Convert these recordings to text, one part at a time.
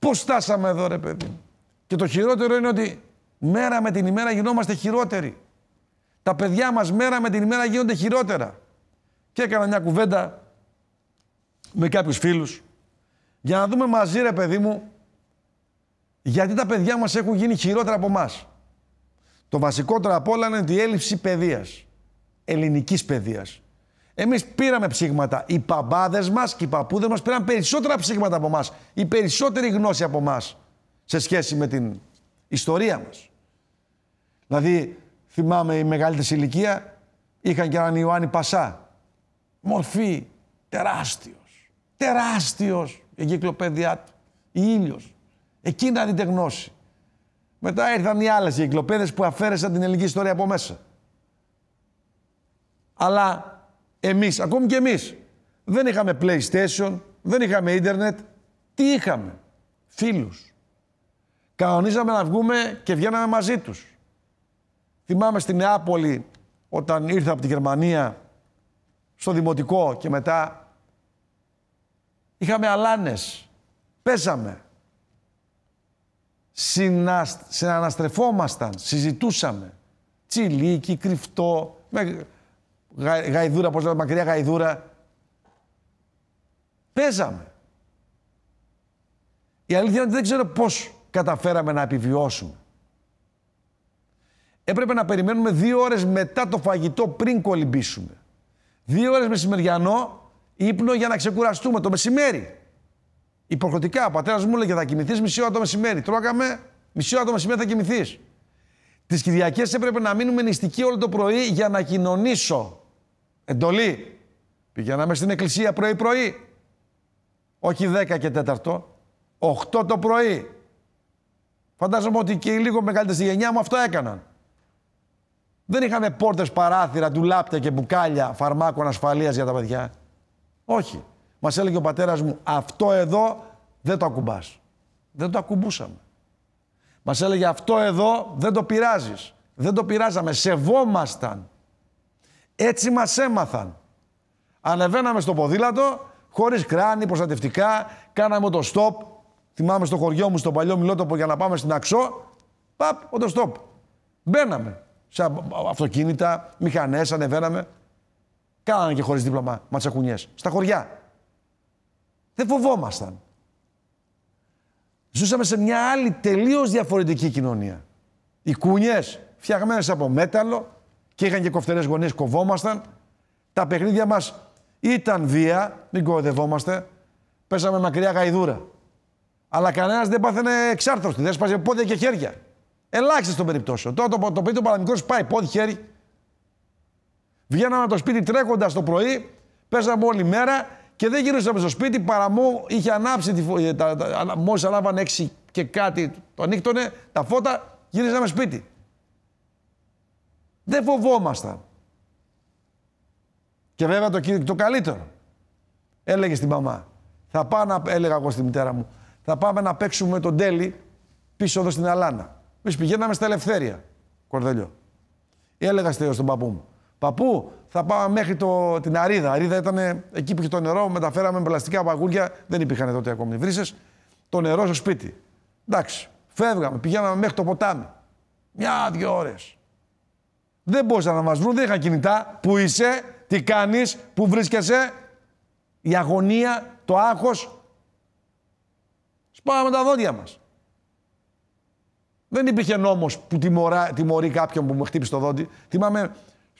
Πώς στάσαμε εδώ ρε παιδί μου. Και το χειρότερο είναι ότι μέρα με την ημέρα γινόμαστε χειρότεροι. Τα παιδιά μας μέρα με την ημέρα γίνονται χειρότερα. Και έκανα μια κουβέντα με κάποιους φίλους για να δούμε μαζί ρε παιδί μου γιατί τα παιδιά μας έχουν γίνει χειρότερα από μας. Το βασικότερο απ' όλα είναι η έλλειψη παιδείας, Ελληνικής παιδείας, εμείς πήραμε ψήγματα. Οι παπάδες μας και οι παππούδες μας πήραν περισσότερα ψήγματα από εμάς. Η περισσότερη γνώση από εμάς σε σχέση με την ιστορία μας. Δηλαδή, θυμάμαι η μεγαλύτερη ηλικία είχαν και έναν Ιωάννη Πασά. Μορφή, τεράστιος. Τεράστιος εγκυκλοπαίδειά του. Η Ήλιος. Εκεί να δείτε γνώση. Μετά ήρθαν οι άλλες εγκυκλοπαίδες που αφαίρεσαν την ελληνική ιστορία από μέσα. Αλλά εμείς, ακόμη και εμείς, δεν είχαμε PlayStation, δεν είχαμε ίντερνετ. Τι είχαμε. Φίλους. Κανονίζαμε να βγούμε και βγαίναμε μαζί τους. Θυμάμαι στην Νεάπολη όταν ήρθα από τη Γερμανία στο Δημοτικό και μετά είχαμε αλάνες. Πέσαμε. Συναναστρεφόμασταν, συζητούσαμε. Τσιλίκι, κρυφτό, Γα, γαϊδούρα, πώς λέμε, μακριά γαϊδούρα. Παίζαμε. Η αλήθεια είναι ότι δεν ξέρω πώς καταφέραμε να επιβιώσουμε. Έπρεπε να περιμένουμε δύο ώρες μετά το φαγητό πριν κολυμπήσουμε. Δύο ώρες μεσημεριανό ύπνο για να ξεκουραστούμε το μεσημέρι. Υποχρεωτικά, ο πατέρας μου έλεγε θα κοιμηθείς μισή ώρα το μεσημέρι. Τρώγαμε μισή ώρα το μεσημέρι θα κοιμηθείς. Τις Κυριακές έπρεπε να μείνουμε νηστικοί όλο το πρωί για να κοινωνήσω. Εντολή. Πηγαίναμε στην εκκλησία πρωί-πρωί. Όχι 10 και τέταρτο. 8 το πρωί. Φαντάζομαι ότι και οι λίγο μεγαλύτερε στη γενιά μου αυτό έκαναν. Δεν είχαμε πόρτες, παράθυρα, ντουλάπια και μπουκάλια φαρμάκων ασφαλείας για τα παιδιά. Όχι. Μας έλεγε ο πατέρας μου, αυτό εδώ δεν το ακουμπάς. Δεν το ακουμπούσαμε. Μας έλεγε, αυτό εδώ δεν το πειράζεις. Δεν το πειράζαμε. Σεβόμασταν. Έτσι μας έμαθαν. Ανεβαίναμε στο ποδήλατο, χωρίς κράνη, προστατευτικά, κάναμε το stop. Θυμάμαι στο χωριό μου, στο παλιό μιλότοπο, για να πάμε στην Αξό. Παπ, το stop. Μπαίναμε σε αυτοκίνητα, μηχανές, ανεβαίναμε. Κάναμε και χωρίς δίπλωμα ματσακουνιές. Στα χωριά. Δεν φοβόμασταν. Ζούσαμε σε μια άλλη τελείως διαφορετική κοινωνία. Οι κουνιές φτιαγμένες από μέταλλο, και είχαν και κοφτερές γονεί, κοβόμασταν. Τα παιχνίδια μας ήταν βία, μην κοδευόμαστε, Πέσαμε μακριά γαϊδούρα. Αλλά κανένας δεν πάθαινε εξάρθρωστη, δεν σπάζε πόδια και χέρια. Ελάχιστον στον περιπτώσεων. Τώρα το, το, το παιδί του παραμικρό πάει πόδι, χέρι. Βγαίναμε από το σπίτι τρέχοντας το πρωί, πέσαμε όλη μέρα και δεν γυρίσαμε στο σπίτι παρά μου είχε ανάψει. Τη, φωτιά. Ε, τα, και κάτι, το ανοίκτονε τα φώτα, γυρίσαμε σπίτι. Δεν φοβόμασταν. Και βέβαια το, το καλύτερο. Έλεγε στην μαμά. Θα πάω έλεγα εγώ στη μητέρα μου, θα πάμε να παίξουμε τον τέλη πίσω εδώ στην Αλάνα. Εμείς πηγαίναμε στα Ελευθέρια, κορδελιό. Έλεγα στον παππού μου, Παππού, θα πάμε μέχρι το, την Αρίδα. Αρίδα ήταν εκεί που είχε το νερό, μεταφέραμε με πλαστικά παγούλια, δεν υπήρχαν τότε ακόμη βρύσες. Το νερό στο σπίτι. Εντάξει, φεύγαμε, πηγαίναμε μέχρι το ποτάμι. Μια-δύο ώρες. Δεν μπορούσαν να μας βρουν, δεν είχαν κινητά. Πού είσαι, τι κάνεις, πού βρίσκεσαι. Η αγωνία, το άγχος. Σπάμε τα δόντια μας. Δεν υπήρχε νόμος που τιμωρά, τιμωρεί κάποιον που μου χτύπησε το δόντι. Θυμάμαι,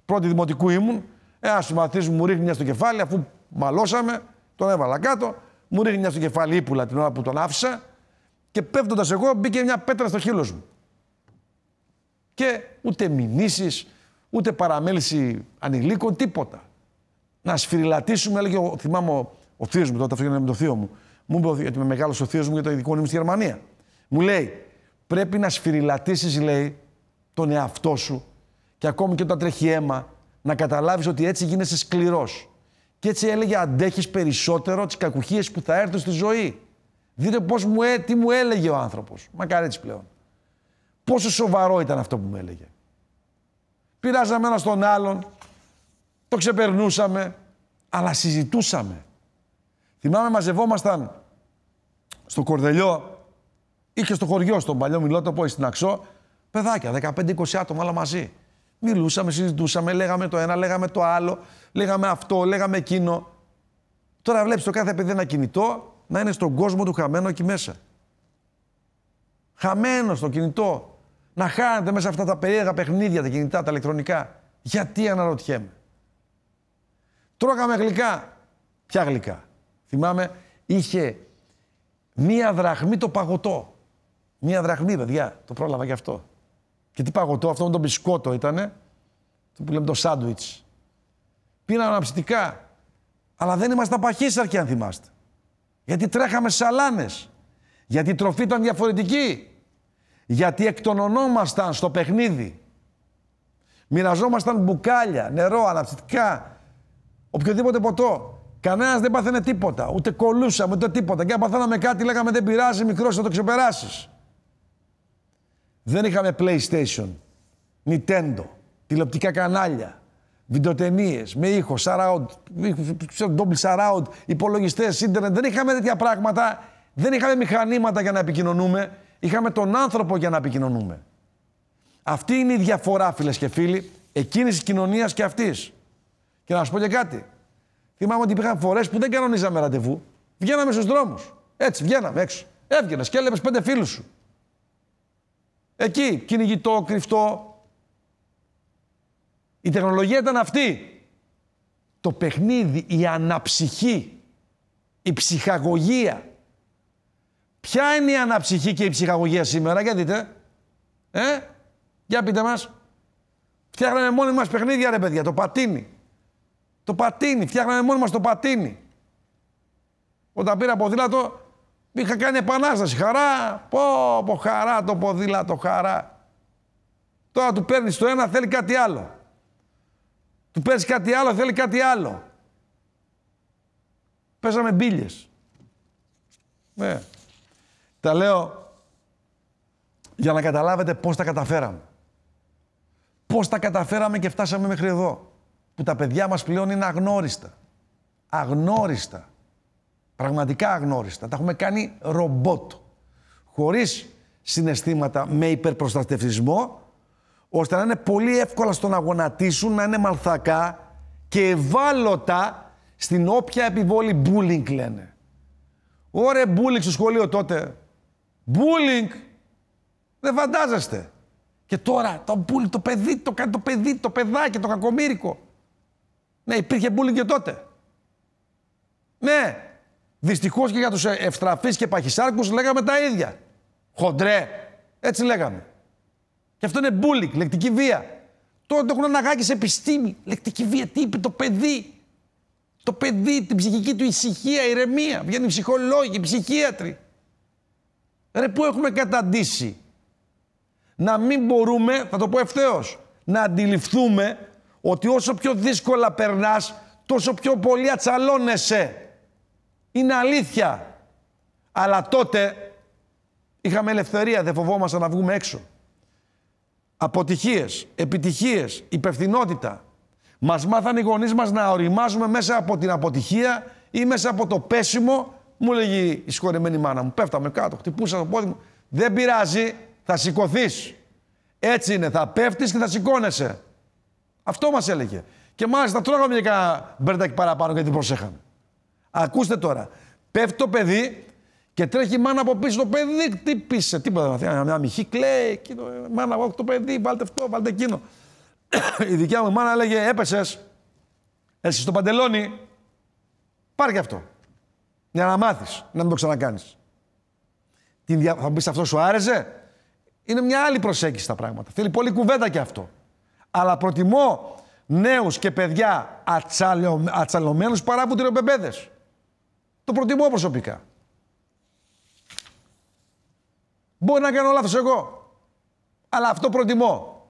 πρώτη δημοτικού ήμουν. Ένα ε, του μου, μου ρίχνει μια στο κεφάλι, αφού μαλώσαμε, τον έβαλα κάτω. Μου ρίχνει μια στο κεφάλι ύπουλα την ώρα που τον άφησα. Και πέφτοντας εγώ, μπήκε μια πέτρα στο χείλος μου. Και ούτε μηνύσεις, ούτε παραμέληση ανηλίκων, τίποτα. Να σφυριλατήσουμε, έλεγε, ο, θυμάμαι ο, θείος μου τότε, αυτό με το θείο μου. Μου είπε ότι με μεγάλο ο θείος μου για το ειδικό νήμο στη Γερμανία. Μου λέει, πρέπει να σφυριλατήσεις, λέει, τον εαυτό σου και ακόμη και όταν τρέχει αίμα, να καταλάβεις ότι έτσι γίνεσαι σκληρός. Και έτσι έλεγε, αντέχεις περισσότερο τις κακουχίες που θα έρθουν στη ζωή. Δείτε πώς μου, ε- τι μου έλεγε ο άνθρωπος. Μακαρέτσι πλέον. Πόσο σοβαρό ήταν αυτό που μου έλεγε πειράζαμε ένα τον άλλον, το ξεπερνούσαμε, αλλά συζητούσαμε. Θυμάμαι μαζευόμασταν στο Κορδελιό ή και στο χωριό, στον παλιό Μιλότοπο ή στην Αξό, παιδάκια, 15-20 άτομα όλα μαζί. Μιλούσαμε, συζητούσαμε, λέγαμε το ένα, λέγαμε το άλλο, λέγαμε αυτό, λέγαμε εκείνο. Τώρα βλέπεις το κάθε παιδί ένα κινητό να είναι στον κόσμο του χαμένο εκεί μέσα. Χαμένος στο κινητό να χάνετε μέσα αυτά τα περίεργα παιχνίδια, τα κινητά, τα ηλεκτρονικά. Γιατί αναρωτιέμαι. Τρώγαμε γλυκά. Ποια γλυκά. Θυμάμαι, είχε μία δραχμή το παγωτό. Μία δραχμή, παιδιά. Το πρόλαβα γι' αυτό. Και τι παγωτό, αυτό με το μπισκότο ήτανε. Το που λέμε το σάντουιτς. Πήραν αναψητικά. Αλλά δεν είμαστε παχύσαρκοι αν θυμάστε. Γιατί τρέχαμε σαλάνες. Γιατί η τροφή ήταν διαφορετική γιατί εκτονωνόμασταν στο παιχνίδι. Μοιραζόμασταν μπουκάλια, νερό, αναψυκτικά, οποιοδήποτε ποτό. Κανένας δεν πάθαινε τίποτα. Ούτε κολούσαμε, ούτε τίποτα. Και αν παθαίναμε κάτι, λέγαμε δεν πειράζει, μικρός θα το ξεπεράσεις. Δεν είχαμε PlayStation, Nintendo, τηλεοπτικά κανάλια, βιντεοτενίες με ήχο, surround, double surround, υπολογιστές, ίντερνετ. Δεν είχαμε τέτοια πράγματα. Δεν είχαμε μηχανήματα για να επικοινωνούμε. Είχαμε τον άνθρωπο για να επικοινωνούμε. Αυτή είναι η διαφορά, φίλες και φίλοι, εκείνης της κοινωνίας και αυτής. Και να σου πω και κάτι. Θυμάμαι ότι υπήρχαν φορές που δεν κανονίζαμε ραντεβού. Βγαίναμε στους δρόμους. Έτσι, βγαίναμε έξω. Έβγαινες και έλεγε πέντε φίλους σου. Εκεί, κυνηγητό, κρυφτό. Η τεχνολογία ήταν αυτή. Το παιχνίδι, η αναψυχή, η ψυχαγωγία, Ποια είναι η αναψυχή και η ψυχαγωγία σήμερα, για δείτε. Ε, για πείτε μας. Φτιάχναμε μόνοι μας παιχνίδια ρε παιδιά, το πατίνι. Το πατίνι, φτιάχναμε μόνοι μας το πατίνι. Όταν πήρα ποδήλατο, είχα κάνει επανάσταση. Χαρά, πω, πω, χαρά το ποδήλατο, χαρά. Τώρα του παίρνεις το ένα, θέλει κάτι άλλο. Του παίρνεις κάτι άλλο, θέλει κάτι άλλο. Πέσαμε μπύλιες. Ναι. Ε. Τα λέω για να καταλάβετε πώς τα καταφέραμε. Πώς τα καταφέραμε και φτάσαμε μέχρι εδώ. Που τα παιδιά μας πλέον είναι αγνώριστα. Αγνώριστα. Πραγματικά αγνώριστα. Τα έχουμε κάνει ρομπότ. Χωρίς συναισθήματα με υπερπροστατευτισμό, ώστε να είναι πολύ εύκολα στο να γονατίσουν, να είναι μαλθακά και ευάλωτα στην όποια επιβόλη bullying λένε. Ωραία, bullying στο σχολείο τότε. Μπούλινγκ! Δεν φαντάζεστε. Και τώρα το bullying, το παιδί, το κάνει το παιδί, το παιδάκι, το κακομύρικο. Ναι, υπήρχε μπούλινγκ και τότε. Ναι. Δυστυχώς και για τους ευστραφεί και παχυσάρκους λέγαμε τα ίδια. Χοντρέ. Έτσι λέγαμε. Και αυτό είναι bullying, λεκτική βία. Τώρα το έχουν αναγάγει σε επιστήμη. Λεκτική βία, τι είπε το παιδί. Το παιδί, την ψυχική του ησυχία, ηρεμία. Βγαίνουν οι ψυχολόγοι, οι ψυχίατροι. Ρε, πού έχουμε καταντήσει. Να μην μπορούμε, θα το πω ευθέως, να αντιληφθούμε ότι όσο πιο δύσκολα περνάς, τόσο πιο πολύ ατσαλώνεσαι. Είναι αλήθεια. Αλλά τότε είχαμε ελευθερία, δεν φοβόμασταν να βγούμε έξω. Αποτυχίες, επιτυχίες, υπευθυνότητα. Μας μάθαν οι γονείς μας να οριμάζουμε μέσα από την αποτυχία ή μέσα από το πέσιμο μου λέγει η συγχωρεμένη μάνα μου, πέφταμε κάτω, χτυπούσα το πόδι μου. Δεν πειράζει, θα σηκωθείς. Έτσι είναι, θα πέφτεις και θα σηκώνεσαι. Αυτό μας έλεγε. Και μάλιστα τρώγαμε για κανένα μπερδάκι παραπάνω γιατί προσέχαμε. Ακούστε τώρα. Πέφτει το παιδί και τρέχει η μάνα από πίσω. Το παιδί χτύπησε. Τίποτα. Μια μυχή κλαίει. Και μάνα, το παιδί, βάλτε αυτό, βάλτε εκείνο. η δικιά μου μάνα έλεγε: Έπεσες. Έσαι στο παντελόνι. Πάρε αυτό. Για να μάθεις, να μην το ξανακάνεις. Δια... Θα μου πεις αυτό σου άρεσε. Είναι μια άλλη προσέγγιση στα πράγματα. Θέλει πολύ κουβέντα και αυτό. Αλλά προτιμώ νέους και παιδιά ατσαλω... ατσαλωμένους παρά βουτυρομπεμπέδες. Το προτιμώ προσωπικά. Μπορεί να κάνω λάθος εγώ. Αλλά αυτό προτιμώ.